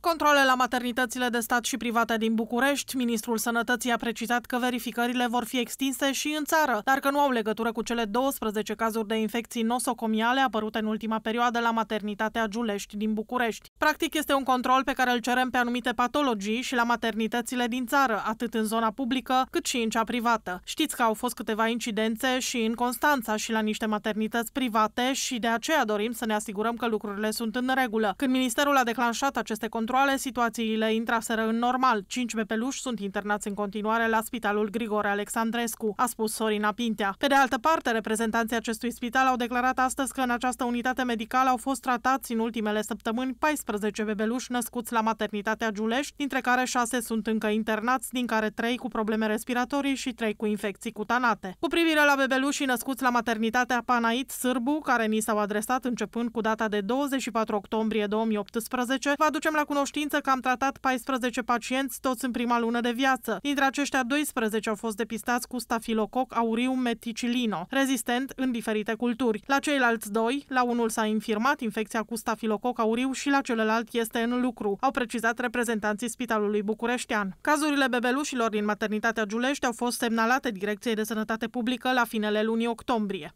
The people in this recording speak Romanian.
Controle la maternitățile de stat și private din București, Ministrul Sănătății a precizat că verificările vor fi extinse și în țară, dar că nu au legătură cu cele 12 cazuri de infecții nosocomiale apărute în ultima perioadă la maternitatea Giulești din București. Practic este un control pe care îl cerem pe anumite patologii și la maternitățile din țară, atât în zona publică cât și în cea privată. Știți că au fost câteva incidențe și în Constanța și la niște maternități private și de aceea dorim să ne asigurăm că lucrurile sunt în regulă. Când ministerul a declanșat aceste controle, situațiile intraseră în normal. Cinci bebeluși sunt internați în continuare la spitalul Grigore Alexandrescu, a spus Sorina Pintea. Pe de altă parte, reprezentanții acestui spital au declarat astăzi că în această unitate medicală au fost tratați în ultimele săptămâni 14 14 bebeluși născuți la maternitatea Giulești, dintre care 6 sunt încă internați, din care 3 cu probleme respiratorii și 3 cu infecții cutanate. Cu privire la bebelușii născuți la maternitatea Panait Sârbu, care ni s-au adresat începând cu data de 24 octombrie 2018, vă aducem la cunoștință că am tratat 14 pacienți, toți în prima lună de viață. Dintre aceștia, 12 au fost depistați cu stafilococ aurium meticilino, rezistent în diferite culturi. La ceilalți doi, la unul s-a infirmat infecția cu stafilococ auriu și la cel celălalt este în lucru, au precizat reprezentanții Spitalului Bucureștean. Cazurile bebelușilor din maternitatea Giulești au fost semnalate Direcției de Sănătate Publică la finele lunii octombrie.